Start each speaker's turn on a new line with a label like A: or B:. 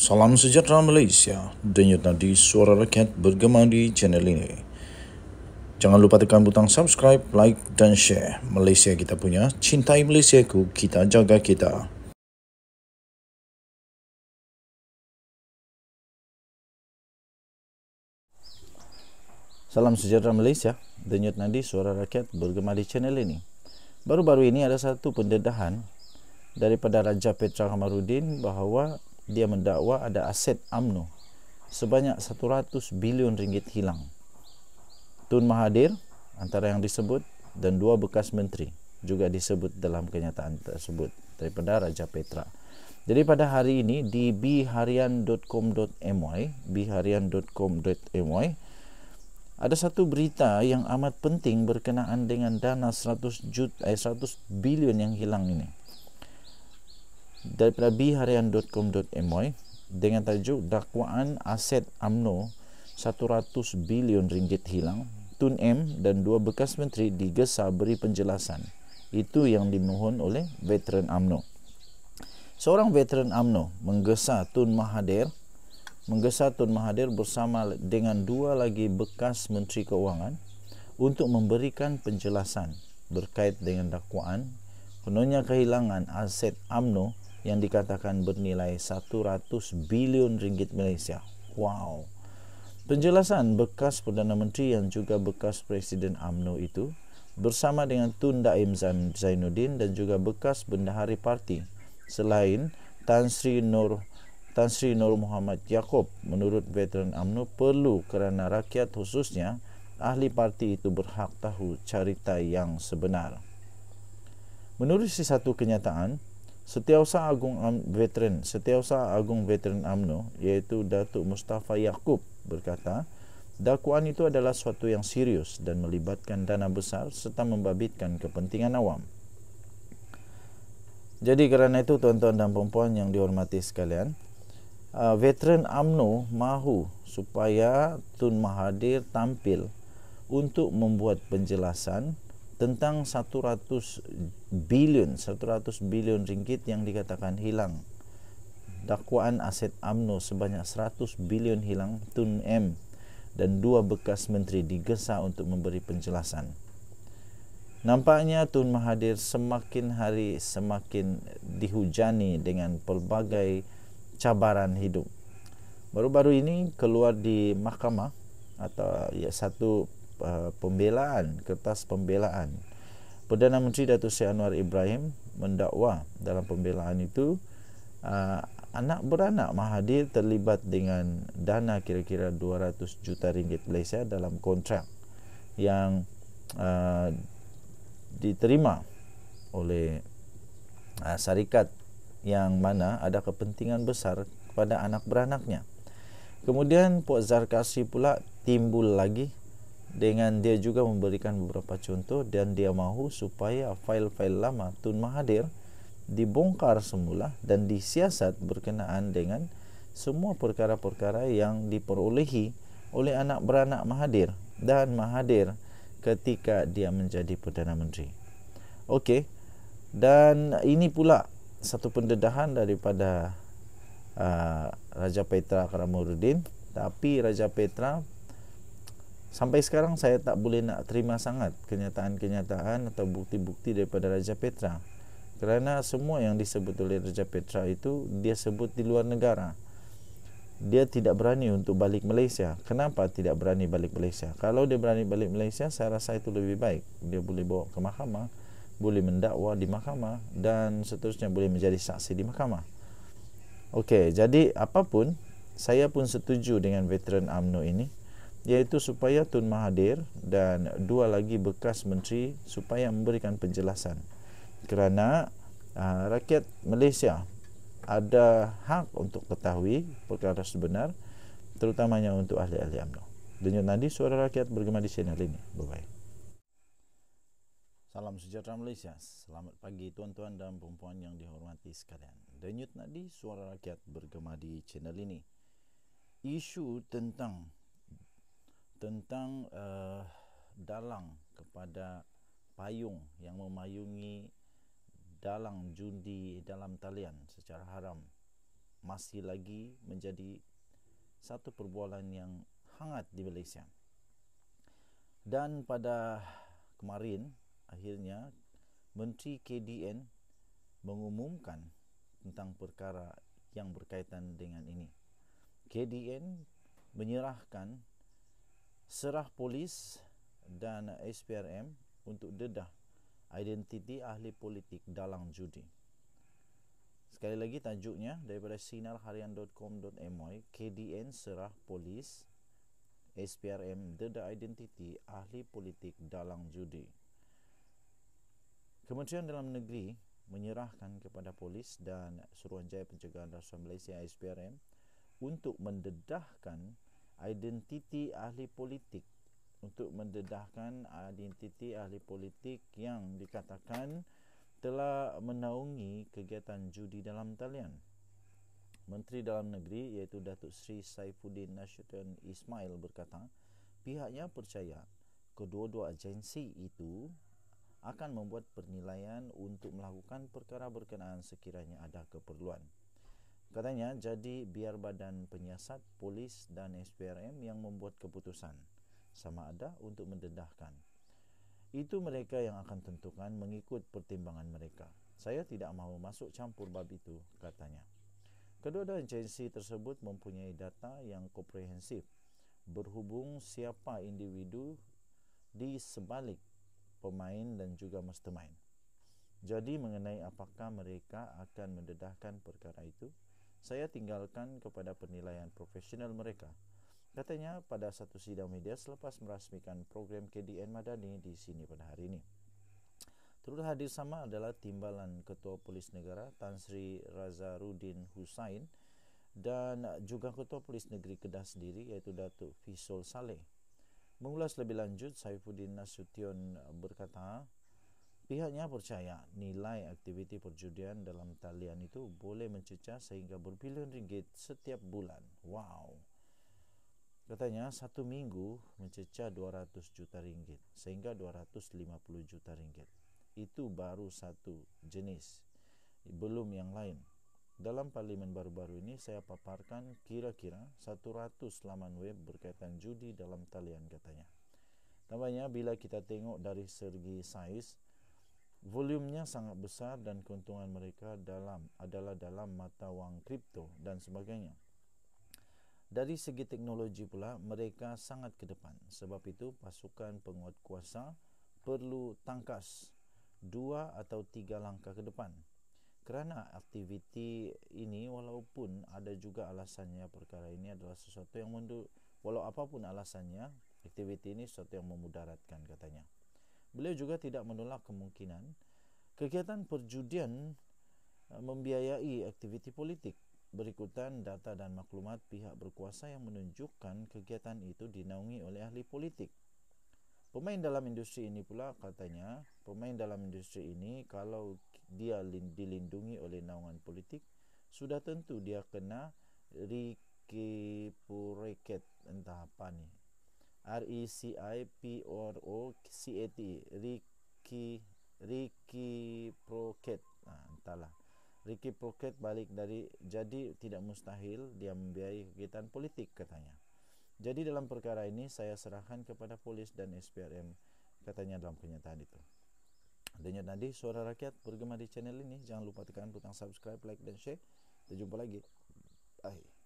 A: Salam sejahtera Malaysia. Denyut nadi suara rakyat bergema di channel ini. Jangan lupa tekan butang subscribe, like dan share. Malaysia kita punya, cintai Malaysia ku, kita jaga kita. Salam sejahtera Malaysia. Denyut nadi suara rakyat bergema di channel ini. Baru-baru ini ada satu pendedahan daripada Raja Petra Kamarudin bahawa dia mendakwa ada aset UMNO sebanyak 100 bilion ringgit hilang. Tun Mahathir antara yang disebut dan dua bekas menteri juga disebut dalam kenyataan tersebut daripada Raja Petra. Jadi pada hari ini di biharian.com.my biharian.com.my ada satu berita yang amat penting berkenaan dengan dana 100 juta eh, 100 bilion yang hilang ini daripada biharian.com.my dengan tajuk dakwaan aset AMNO 100 bilion ringgit hilang Tun M dan dua bekas menteri digesa beri penjelasan itu yang dimohon oleh veteran AMNO seorang veteran AMNO menggesa Tun Mahathir menggesa Tun Mahathir bersama dengan dua lagi bekas menteri keuangan untuk memberikan penjelasan berkait dengan dakwaan kononnya kehilangan aset AMNO yang dikatakan bernilai 100 bilion ringgit Malaysia. Wow. Penjelasan bekas Perdana Menteri yang juga bekas Presiden AMNO itu bersama dengan Tun Daim Zainuddin dan juga bekas Bendahari Parti selain Tan Sri Nur Tan Sri Nur Muhammad Yaakob menurut veteran AMNO perlu kerana rakyat khususnya ahli parti itu berhak tahu cerita yang sebenar. Menurut satu kenyataan, Setiausaha Agung Am Veteran Setiausaha Agung Veteran AMNO iaitu Datuk Mustafa Yakub berkata dakwaan itu adalah suatu yang serius dan melibatkan dana besar serta membabitkan kepentingan awam. Jadi kerana itu tuan-tuan dan puan-puan yang dihormati sekalian, uh, veteran AMNO mahu supaya Tun Mahathir tampil untuk membuat penjelasan tentang 100 bilion 100 bilion ringgit yang dikatakan hilang dakwaan aset AMNO sebanyak 100 bilion hilang Tun M dan dua bekas menteri digesa untuk memberi penjelasan Nampaknya Tun Mahathir semakin hari semakin dihujani dengan pelbagai cabaran hidup. Baru-baru ini keluar di mahkamah atau ya satu Eh, pembelaan kertas pembelaan Perdana Menteri Datuk Seri Anwar Ibrahim mendakwa dalam pembelaan itu uh, anak beranak Mahathir terlibat dengan dana kira-kira 200 juta ringgit Malaysia dalam kontrak yang uh, diterima oleh uh, syarikat yang mana ada kepentingan besar kepada anak beranaknya. Kemudian Puan Zarkasi pula timbul lagi dengan dia juga memberikan beberapa contoh dan dia mahu supaya fail-fail lama Tun Mahathir dibongkar semula dan disiasat berkenaan dengan semua perkara-perkara yang diperolehi oleh anak beranak Mahathir dan Mahathir ketika dia menjadi Perdana Menteri. Okey. Dan ini pula satu pendedahan daripada uh, Raja Petra Karamuruddin tapi Raja Petra Sampai sekarang saya tak boleh nak terima sangat kenyataan-kenyataan atau bukti-bukti daripada Raja Petra. Kerana semua yang disebut oleh Raja Petra itu dia sebut di luar negara. Dia tidak berani untuk balik Malaysia. Kenapa tidak berani balik Malaysia? Kalau dia berani balik Malaysia, saya rasa itu lebih baik. Dia boleh bawa ke mahkamah, boleh mendakwa di mahkamah dan seterusnya boleh menjadi saksi di mahkamah. Okey, jadi apapun saya pun setuju dengan veteran AMNO ini iaitu supaya Tun Mahathir dan dua lagi bekas menteri supaya memberikan penjelasan kerana uh, rakyat Malaysia ada hak untuk ketahui perkara sebenar terutamanya untuk ahli-ahli UMNO. Denyut nanti suara rakyat bergema di channel ini. Bye-bye. Salam sejahtera Malaysia. Selamat pagi tuan-tuan dan perempuan yang dihormati sekalian. Denyut nadi suara rakyat bergema di channel ini. Isu tentang tentang uh, dalang kepada payung yang memayungi dalang judi dalam talian secara haram masih lagi menjadi satu perbualan yang hangat di Malaysia. Dan pada kemarin akhirnya Menteri KDN mengumumkan tentang perkara yang berkaitan dengan ini. KDN menyerahkan serah polis dan SPRM untuk dedah identiti ahli politik dalang judi. Sekali lagi tajuknya daripada sinarharian.com.my KDN serah polis SPRM dedah identiti ahli politik dalang judi. Kementerian Dalam Negeri menyerahkan kepada polis dan Suruhanjaya Pencegahan Rasuah Malaysia SPRM untuk mendedahkan identiti ahli politik untuk mendedahkan identiti ahli politik yang dikatakan telah menaungi kegiatan judi dalam talian. Menteri Dalam Negeri iaitu Datuk Sri Saifuddin Nasution Ismail berkata pihaknya percaya kedua-dua agensi itu akan membuat penilaian untuk melakukan perkara berkenaan sekiranya ada keperluan. Katanya, jadi biar badan penyiasat, polis dan SPRM yang membuat keputusan sama ada untuk mendedahkan. Itu mereka yang akan tentukan mengikut pertimbangan mereka. Saya tidak mahu masuk campur bab itu, katanya. Kedua-dua agensi tersebut mempunyai data yang komprehensif berhubung siapa individu di sebalik pemain dan juga mastermind. Jadi mengenai apakah mereka akan mendedahkan perkara itu, saya tinggalkan kepada penilaian profesional mereka. Katanya pada satu sidang media selepas merasmikan program KDN Madani di sini pada hari ini. Turut hadir sama adalah timbalan Ketua Polis Negara Tan Sri Razarudin Hussein dan juga Ketua Polis Negeri Kedah sendiri iaitu Datuk Fisol Saleh. Mengulas lebih lanjut, Saifuddin Nasution berkata, Pihaknya percaya nilai aktiviti perjudian dalam talian itu boleh mencecah sehingga berbilion ringgit setiap bulan. Wow. Katanya satu minggu mencecah 200 juta ringgit sehingga 250 juta ringgit. Itu baru satu jenis, belum yang lain. Dalam parlimen baru-baru ini saya paparkan kira-kira 100 laman web berkaitan judi dalam talian katanya. Tambahnya bila kita tengok dari segi size, volumenya sangat besar dan keuntungan mereka dalam adalah dalam mata wang kripto dan sebagainya. Dari segi teknologi pula mereka sangat ke depan. Sebab itu pasukan penguat kuasa perlu tangkas dua atau tiga langkah ke depan. Kerana aktiviti ini walaupun ada juga alasannya perkara ini adalah sesuatu yang mundur walau apapun alasannya aktiviti ini sesuatu yang memudaratkan katanya. Beliau juga tidak menolak kemungkinan kegiatan perjudian eh, membiayai aktiviti politik. Berikutan data dan maklumat pihak berkuasa yang menunjukkan kegiatan itu dinaungi oleh ahli politik. Pemain dalam industri ini pula katanya, pemain dalam industri ini kalau dia dilindungi oleh naungan politik, sudah tentu dia kena rikipureket entah apa nih R E C I P O R O C A T Ricky Ricky Proket ha, entahlah Ricky Proket balik dari jadi tidak mustahil dia membiayai kegiatan politik katanya jadi dalam perkara ini saya serahkan kepada polis dan SPRM katanya dalam kenyataan itu Denyut Nadi, Suara Rakyat, bergema di channel ini. Jangan lupa tekan butang subscribe, like, dan share. Kita jumpa lagi. Bye.